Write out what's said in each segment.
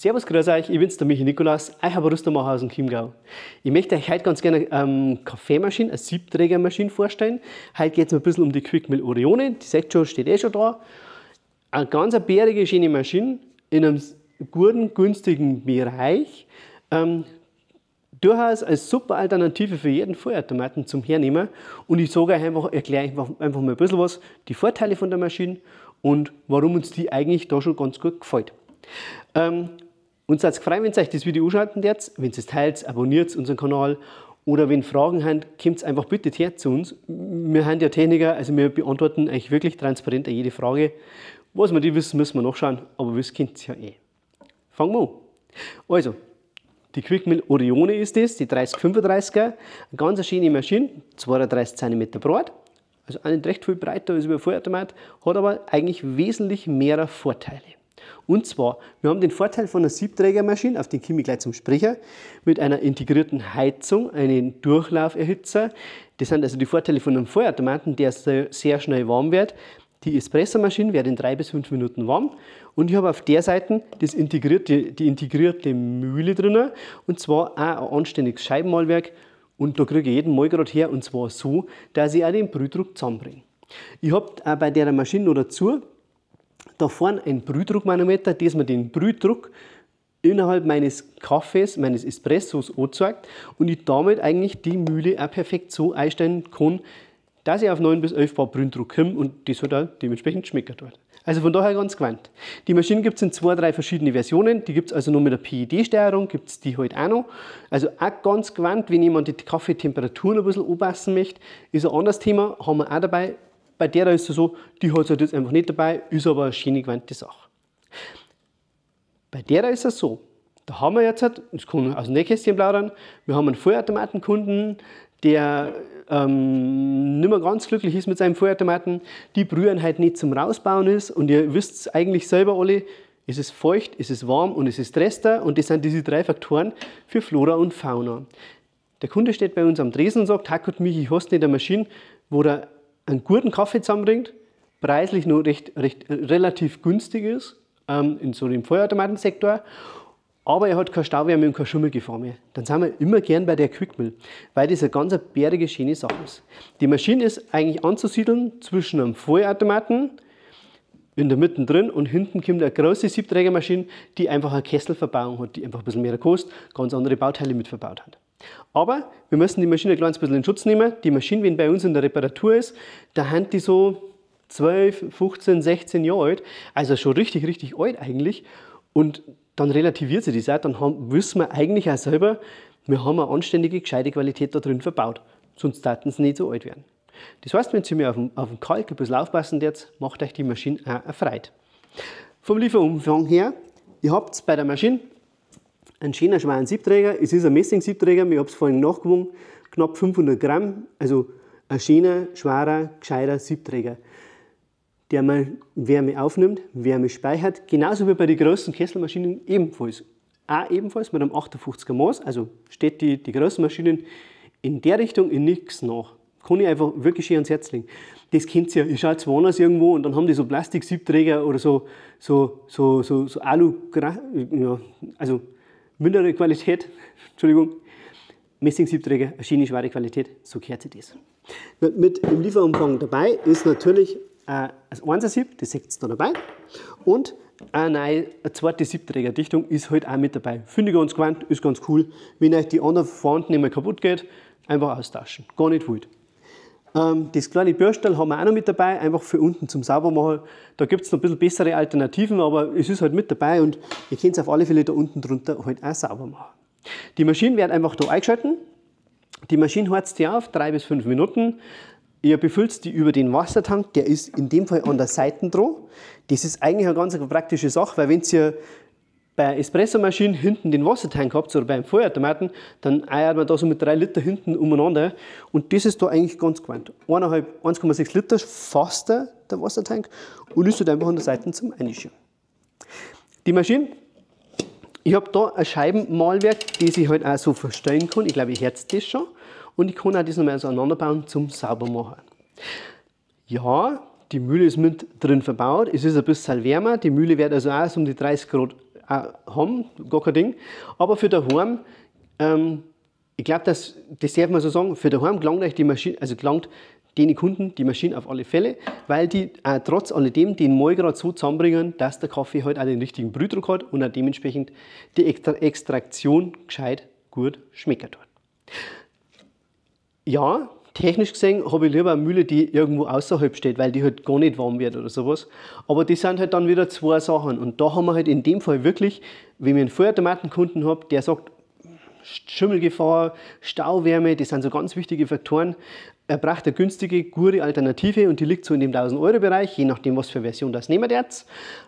Servus, grüß euch, ich bin's der Michi Nikolaus, ich habe Rüstermacher aus dem Chiemgau. Ich möchte euch heute ganz gerne eine ähm, Kaffeemaschine, eine Siebträgermaschine vorstellen. Heute geht es mir ein bisschen um die Quickmill Orione, die seht schon, steht eh schon da. Eine ganz eine bärige, schöne Maschine in einem guten, günstigen Bereich. Ähm, durchaus eine super Alternative für jeden Feuerautomaten zum Hernehmen. Und ich sage euch einfach, erkläre euch einfach mal ein bisschen was, die Vorteile von der Maschine und warum uns die eigentlich da schon ganz gut gefällt. Ähm, uns hat es gefreut, wenn ihr euch das Video anschauen jetzt. Wenn es teilt, abonniert unseren Kanal. Oder wenn Fragen habt, kommt einfach bitte her zu uns. Wir haben ja Techniker, also wir beantworten eigentlich wirklich transparent jede Frage. Was wir die wissen, müssen wir nachschauen, aber wir könnt es ja eh. Fangen wir an. Also, die Quickmill Orione ist das, die 3035er. Eine ganz schöne Maschine, 32 cm breit. Also auch nicht recht viel breiter als über Vollautomat, hat aber eigentlich wesentlich mehr Vorteile. Und zwar, wir haben den Vorteil von einer Siebträgermaschine, auf den komme ich gleich zum Sprecher, mit einer integrierten Heizung, einem Durchlauferhitzer. Das sind also die Vorteile von einem Feuerautomaten, der sehr schnell warm wird. Die Espressomaschine wird in drei bis fünf Minuten warm. Und ich habe auf der Seite das integrierte, die integrierte Mühle drinnen. Und zwar auch ein anständiges Scheibenmalwerk. Und da kriege ich jeden Mal gerade her. Und zwar so, dass ich auch den Brühdruck zusammenbringe. Ich habe auch bei der Maschine noch dazu da vorne ein Brühdruckmanometer, das mir den Brühdruck innerhalb meines Kaffees, meines Espressos anzeigt und ich damit eigentlich die Mühle auch perfekt so einstellen kann, dass ich auf 9 bis 11 Bar Brühdruck komme und das hat auch dementsprechend schmeckt. Halt. Also von daher ganz gewandt. Die Maschine gibt es in zwei, drei verschiedene Versionen. Die gibt es also nur mit der PID-Steuerung, e gibt es die halt auch noch. Also auch ganz gewandt, wenn jemand die Kaffeetemperaturen ein bisschen anpassen möchte, ist ein anderes Thema, haben wir auch dabei bei der ist es so, die hat es halt jetzt einfach nicht dabei, ist aber eine schöne gewandte Sache. Bei der ist es so, da haben wir jetzt, halt, das kann aus dem Nähkästchen plaudern, wir haben einen Vollautomatenkunden, der ähm, nicht mehr ganz glücklich ist mit seinem Vollautomaten, die Brühen halt nicht zum Rausbauen ist und ihr wisst es eigentlich selber alle, es ist feucht, es ist warm und es ist Rester und das sind diese drei Faktoren für Flora und Fauna. Der Kunde steht bei uns am Dresen und sagt, Hackert mich, ich hast nicht eine Maschine, wo der einen guten Kaffee zusammenbringt, preislich nur recht, recht relativ günstig ist, ähm, in so dem Feuerautomatensektor, aber er hat keine Stauwärme und keine Schummelgefahr mehr. Dann sind wir immer gern bei der Quickmill, weil das eine ganz bärige, schöne Sache ist. Die Maschine ist eigentlich anzusiedeln zwischen einem Feuerautomaten, in der Mitte drin und hinten kommt eine große Siebträgermaschine, die einfach eine Kesselverbauung hat, die einfach ein bisschen mehr kostet, ganz andere Bauteile mit verbaut hat. Aber wir müssen die Maschine ein kleines bisschen in Schutz nehmen. Die Maschine, wenn bei uns in der Reparatur ist, da haben die so 12, 15, 16 Jahre alt, also schon richtig, richtig alt eigentlich. Und dann relativiert sich das auch, dann haben, wissen wir eigentlich auch selber, wir haben eine anständige, gescheite Qualität da drin verbaut. Sonst sollten sie nicht so alt werden. Das heißt, wenn Sie mir auf den, auf den Kalk ein bisschen aufpassen jetzt, macht euch die Maschine auch eine Freude. Vom Lieferumfang her, ihr habt bei der Maschine einen schönen schweren Siebträger. Es ist ein Messing-Siebträger, ich habe es vorhin nachgewogen, knapp 500 Gramm, also ein schöner, schwerer, gescheiter Siebträger, der mal Wärme aufnimmt, Wärme speichert, genauso wie bei den großen Kesselmaschinen ebenfalls. Auch ebenfalls mit einem 58er Maß, also steht die, die großen Maschinen in der Richtung in nichts nach kann ich einfach wirklich schön ans Herz legen. Das kennt ihr ja. Ich schaue jetzt woanders irgendwo und dann haben die so Plastiksiebträger oder so, so, so, so, so Alu, ja, also mindere Qualität, Entschuldigung, Messingsiebträger, eine schöne, schwere Qualität, so gehört sich das. Mit im Lieferumfang dabei ist natürlich äh, ein 1 Sieb, das seht ihr da dabei, und eine, neue, eine zweite Siebträgerdichtung ist halt auch mit dabei. Finde ich ganz gewandt, ist ganz cool. Wenn euch die anderen vorhanden nicht mehr kaputt geht, einfach austauschen. Gar nicht wild. Ähm, das kleine Bürstel haben wir auch noch mit dabei, einfach für unten zum Saubermachen. Da gibt es noch ein bisschen bessere Alternativen, aber es ist halt mit dabei und ihr könnt es auf alle Fälle da unten drunter halt auch sauber machen. Die Maschinen werden einfach da eingeschalten. Die Maschine heizt die auf, drei bis fünf Minuten. Ihr befüllt die über den Wassertank, der ist in dem Fall an der Seite dran. Das ist eigentlich eine ganz praktische Sache, weil wenn ihr bei Espressomaschinen hinten den Wassertank habt oder beim Feuerautomaten, dann eiert man da so mit 3 Liter hinten umeinander und das ist da eigentlich ganz gemeint. 1,6 Liter fast der Wassertank und ist halt einfach an der Seite zum Einschieben. Die Maschine, ich habe da ein Scheibenmalwerk, das ich halt auch so verstellen kann. Ich glaube, ich hört das schon. Und ich kann auch das nochmal so auseinanderbauen zum Saubermachen. Ja, die Mühle ist mit drin verbaut. Es ist ein bisschen wärmer. Die Mühle wird also auch so um die 30 Grad auch haben, gar kein Ding. Aber für daheim, ähm, ich glaube, das, das darf man so sagen, für daheim gelangt euch die Maschine, also gelangt den Kunden die Maschine auf alle Fälle, weil die auch äh, trotz alledem den Mahlgrad so zusammenbringen, dass der Kaffee halt auch den richtigen Brühdruck hat und auch dementsprechend die Extra Extraktion gescheit gut schmeckt. Ja, technisch gesehen habe ich lieber eine Mühle, die irgendwo außerhalb steht, weil die halt gar nicht warm wird oder sowas. Aber das sind halt dann wieder zwei Sachen. Und da haben wir halt in dem Fall wirklich, wenn ich einen Feuertomatenkunden habe, der sagt, Schimmelgefahr, Stauwärme, das sind so ganz wichtige Faktoren. Er braucht eine günstige, gute Alternative und die liegt so in dem 1000-Euro-Bereich, je nachdem, was für Version das nehmen wir jetzt.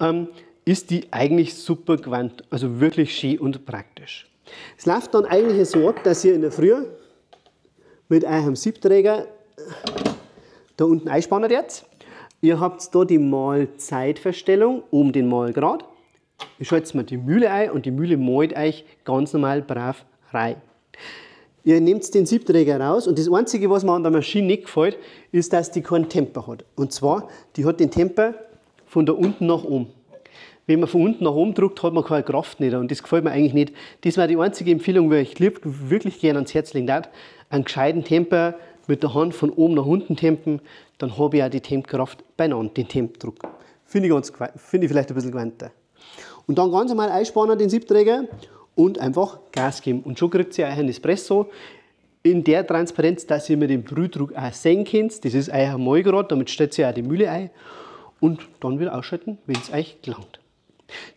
Ähm, ist die eigentlich super gewandt, also wirklich schön und praktisch. Es läuft dann eigentlich so ab, dass ihr in der Früh mit einem Siebträger da unten einspannen jetzt. Ihr habt da die Mahlzeitverstellung um den Mahlgrad. Ihr schaltet mal die Mühle ein und die Mühle malt euch ganz normal brav rein. Ihr nehmt den Siebträger raus und das Einzige, was mir an der Maschine nicht gefällt, ist, dass die keinen Temper hat. Und zwar, die hat den Temper von da unten nach oben wenn man von unten nach oben drückt, hat man keine Kraft nicht. Und das gefällt mir eigentlich nicht. Das war die einzige Empfehlung, die ich wirklich gerne ans Herz legen darf. Einen gescheiten Temper mit der Hand von oben nach unten tempen, dann habe ich auch die Tempkraft beinahe, den Tempdruck. Finde ich, ganz, find ich vielleicht ein bisschen gewandter. Und dann ganz normal einspannen den Siebträger und einfach Gas geben. Und schon kriegt ihr euch ein Espresso in der Transparenz, dass ihr mit dem Brühdruck auch sehen könnt. Das ist euer Malgrad, damit stellt ihr auch die Mühle ein. Und dann wieder ausschalten, wenn es euch gelangt.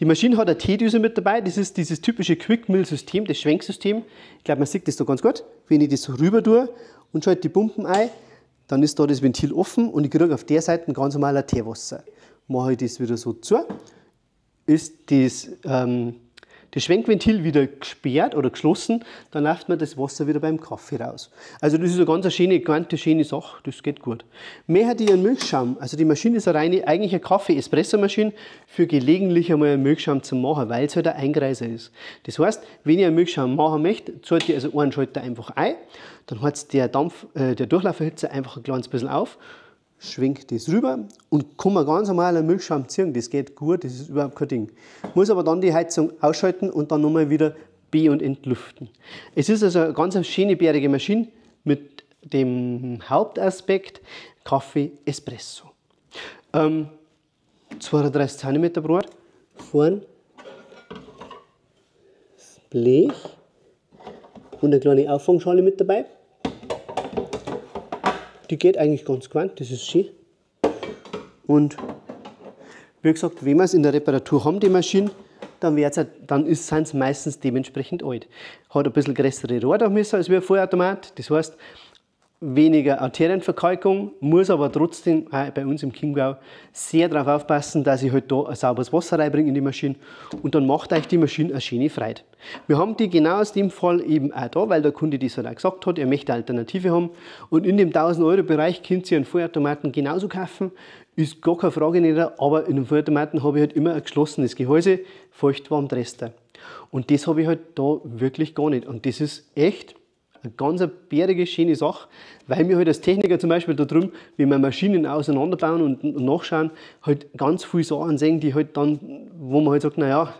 Die Maschine hat eine T-Düse mit dabei. Das ist dieses typische Quick-Mill-System, das Schwenksystem. Ich glaube, man sieht das da ganz gut. Wenn ich das rüber tue und schalte die Pumpen ein, dann ist da das Ventil offen und ich kriege auf der Seite ein ganz normaler Teewasser. Mache ich das wieder so zu, ist das ähm, das Schwenkventil wieder gesperrt oder geschlossen, dann läuft man das Wasser wieder beim Kaffee raus. Also das ist eine ganz schöne, ganz schöne Sache, das geht gut. Mehr hätte ich einen Milchschaum, also die Maschine ist eine reine, eigentlich eine Kaffee-Espresso-Maschine für gelegentlich einmal einen Milchschaum zu machen, weil es halt ein Eingreiser ist. Das heißt, wenn ihr einen Milchschaum machen möchtet, zahlt ihr also einen Schalter einfach ein, dann hat der Dampf, äh, der Durchlauferhitzer einfach ein kleines bisschen auf schwenke das rüber und kann mir ganz normal einen Milchschaum ziehen. Das geht gut, das ist überhaupt kein Ding. Muss aber dann die Heizung ausschalten und dann nochmal wieder B- und entlüften. Es ist also eine ganz schöne bärige Maschine mit dem Hauptaspekt Kaffee Espresso. Ähm, 32 cm Brot, vorn das Blech und eine kleine Auffangschale mit dabei die geht eigentlich ganz gewandt, das ist schön. Und wie gesagt, wenn wir es in der Reparatur haben, die Maschine, dann, halt, dann sind sie meistens dementsprechend alt. Hat ein bisschen größere Rohrdurchmesser als wie ein Vollautomat. Das heißt, weniger Arterienverkalkung, muss aber trotzdem bei uns im Chiemgau sehr darauf aufpassen, dass ich halt da ein sauberes Wasser reinbringe in die Maschine und dann macht euch die Maschine eine schöne Freude. Wir haben die genau aus dem Fall eben auch da, weil der Kunde das halt auch gesagt hat, er möchte eine Alternative haben und in dem 1000 Euro Bereich könnt ihr einen Vollautomaten genauso kaufen, ist gar keine Frage nicht, aber in einem Vollautomaten habe ich halt immer ein geschlossenes Gehäuse, feuchtwarm warm Und das habe ich halt da wirklich gar nicht und das ist echt eine ganz bärige, schöne Sache, weil wir halt als Techniker zum Beispiel darum, wie wir Maschinen auseinanderbauen und, und nachschauen, halt ganz viele Sachen sehen, die halt dann, wo man halt sagt, naja,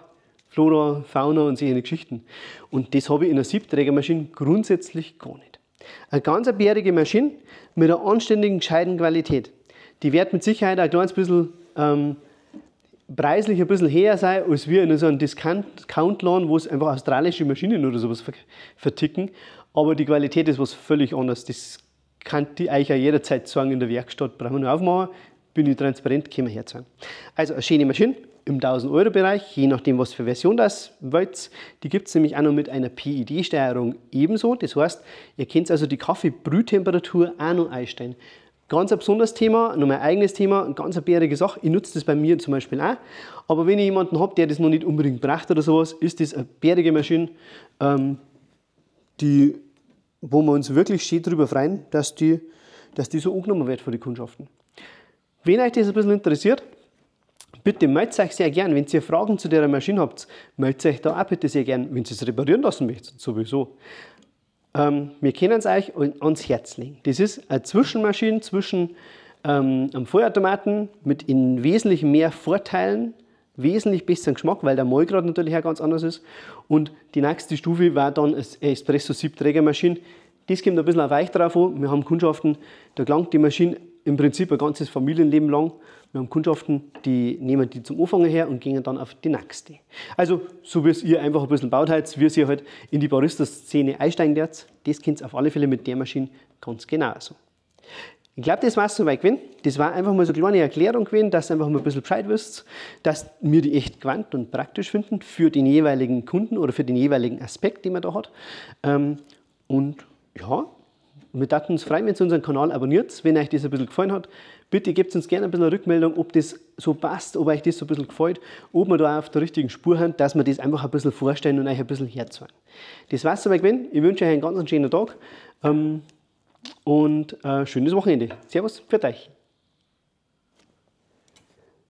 Flora, Fauna und solche Geschichten. Und das habe ich in einer Siebträgermaschine grundsätzlich gar nicht. Eine ganz bärige Maschine mit einer anständigen, gescheiten Qualität. Die wird mit Sicherheit ein kleines bisschen ähm, preislich ein bisschen höher sein, als wir in so einem Discount-Laden, wo es einfach australische Maschinen oder sowas verticken. Aber die Qualität ist was völlig anderes. Das kann ich euch auch jederzeit sagen in der Werkstatt. Brauchen wir nur aufmachen, bin ich transparent, können wir herzeigen. Also eine schöne Maschine im 1000-Euro-Bereich, je nachdem, was für Version das wollt. Die gibt es nämlich auch noch mit einer PID-Steuerung ebenso. Das heißt, ihr könnt also die Kaffeebrühtemperatur auch noch einstellen. Ganz ein besonderes Thema, noch mein eigenes Thema, eine ganz bärige Sache. Ich nutze das bei mir zum Beispiel auch. Aber wenn ihr jemanden habt, der das noch nicht unbedingt braucht oder sowas, ist das eine bärige Maschine. Ähm, die, wo wir uns wirklich schön darüber freuen, dass die, dass die so angenommen wird von den Kundschaften. Wenn euch das ein bisschen interessiert, bitte meldet euch sehr gern. Wenn ihr Fragen zu der Maschine habt, meldet euch da auch bitte sehr gern, wenn ihr es reparieren lassen möchtet, sowieso. Ähm, wir können es euch ans Herz legen. Das ist eine Zwischenmaschine zwischen ähm, einem Feuerautomaten mit in wesentlich mehr Vorteilen wesentlich besseren Geschmack, weil der Mahlgrad natürlich auch ganz anders ist. Und die nächste Stufe war dann eine Espresso-Siebträgermaschine. Das kommt ein bisschen auf euch drauf an. Wir haben Kundschaften, da gelangt die Maschine im Prinzip ein ganzes Familienleben lang. Wir haben Kundschaften, die nehmen die zum Anfang her und gehen dann auf die nächste. Also, so wie es ihr einfach ein bisschen baut, halt, wie es ihr halt in die Barista-Szene einsteigen werdet, das kennt ihr auf alle Fälle mit der Maschine ganz genauso. Ich glaube, das war es soweit gewesen. Das war einfach mal so eine kleine Erklärung gewesen, dass ihr einfach mal ein bisschen Bescheid wisst, dass wir die echt gewandt und praktisch finden für den jeweiligen Kunden oder für den jeweiligen Aspekt, den man da hat. Ähm, und ja, wir würden uns freuen, wenn ihr unseren Kanal abonniert. Wenn euch das ein bisschen gefallen hat, bitte gebt uns gerne ein bisschen eine Rückmeldung, ob das so passt, ob euch das so ein bisschen gefällt, ob wir da auf der richtigen Spur sind, dass wir das einfach ein bisschen vorstellen und euch ein bisschen herzweigen. Das war es soweit gewesen. Ich wünsche euch einen ganz schönen Tag. Ähm, und äh, schönes Wochenende. Servus für euch.